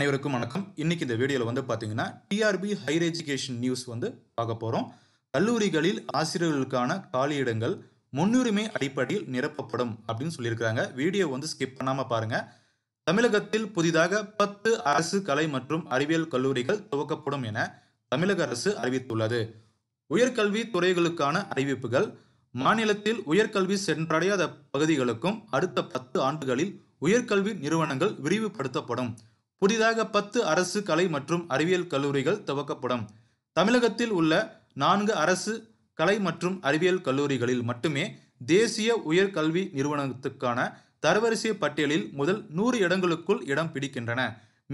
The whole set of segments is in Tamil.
அனைவருக்கும் வணக்கம் இன்னைக்கு இந்த வீடியோவில் வந்து பார்த்தீங்கன்னா டிஆர்பி ஹையர் எஜுகேஷன் நியூஸ் வந்து பார்க்க போகிறோம் கல்லூரிகளில் ஆசிரியர்களுக்கான காலியிடங்கள் முன்னுரிமை அடிப்படையில் நிரப்பப்படும் அப்படின்னு சொல்லியிருக்கிறாங்க வீடியோ வந்து ஸ்கிப் பண்ணாமல் பாருங்க தமிழகத்தில் புதிதாக பத்து அரசு கலை மற்றும் அறிவியல் கல்லூரிகள் துவக்கப்படும் என தமிழக அரசு அறிவித்துள்ளது உயர்கல்வி துறைகளுக்கான அறிவிப்புகள் மாநிலத்தில் உயர்கல்வி சென்றடையாத பகுதிகளுக்கும் அடுத்த பத்து ஆண்டுகளில் உயர்கல்வி நிறுவனங்கள் விரிவுபடுத்தப்படும் புதிதாக பத்து அரசு கலை மற்றும் அறிவியல் கல்லூரிகள் துவக்கப்படும் தமிழகத்தில் உள்ள நான்கு அரசு கலை மற்றும் அறிவியல் கல்லூரிகளில் மட்டுமே தேசிய உயர்கல்வி நிறுவனத்துக்கான தரவரிசை பட்டியலில் முதல் நூறு இடங்களுக்குள் இடம் பிடிக்கின்றன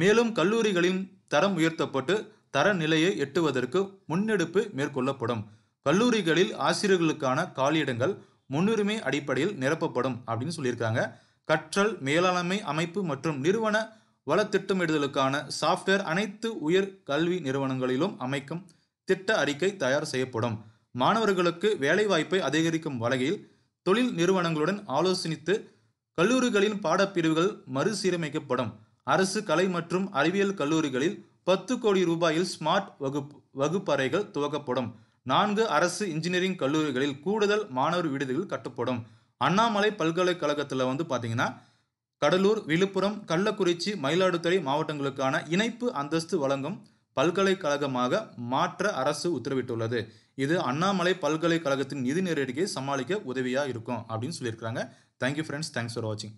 மேலும் கல்லூரிகளின் தரம் உயர்த்தப்பட்டு தரநிலையை எட்டுவதற்கு முன்னெடுப்பு மேற்கொள்ளப்படும் கல்லூரிகளில் ஆசிரியர்களுக்கான காலியிடங்கள் முன்னுரிமை அடிப்படையில் நிரப்பப்படும் அப்படின்னு சொல்லியிருக்காங்க கற்றல் மேலாண்மை அமைப்பு மற்றும் நிறுவன வள திட்டமிடுதலுக்கான சாஃப்ட்வேர் அனைத்து உயர் கல்வி நிறுவனங்களிலும் அமைக்கும் திட்ட அறிக்கை தயார் செய்யப்படும் மாணவர்களுக்கு வேலைவாய்ப்பை அதிகரிக்கும் வகையில் தொழில் நிறுவனங்களுடன் ஆலோசித்து கல்லூரிகளின் பாடப்பிரிவுகள் மறுசீரமைக்கப்படும் அரசு கலை மற்றும் அறிவியல் கல்லூரிகளில் பத்து கோடி ரூபாயில் ஸ்மார்ட் வகுப்பு வகுப்பறைகள் துவக்கப்படும் நான்கு அரசு இன்ஜினியரிங் கல்லூரிகளில் கூடுதல் மாணவர் விடுதிகள் கட்டப்படும் அண்ணாமலை பல்கலைக்கழகத்தில் வந்து பார்த்தீங்கன்னா கடலூர் விழுப்புரம் கள்ளக்குறிச்சி மயிலாடுதுறை மாவட்டங்களுக்கான இணைப்பு அந்தஸ்து வழங்கும் பல்கலைக்கழகமாக மாற்ற அரசு உத்தரவிட்டுள்ளது இது அண்ணாமலை பல்கலைக்கழகத்தின் நிதி நெருக்கடியை சமாளிக்க உதவியாக இருக்கும் அப்படின்னு சொல்லியிருக்கிறாங்க தேங்க்யூ ஃப்ரெண்ட்ஸ் தேங்க்ஸ் ஃபார் வாட்சிங்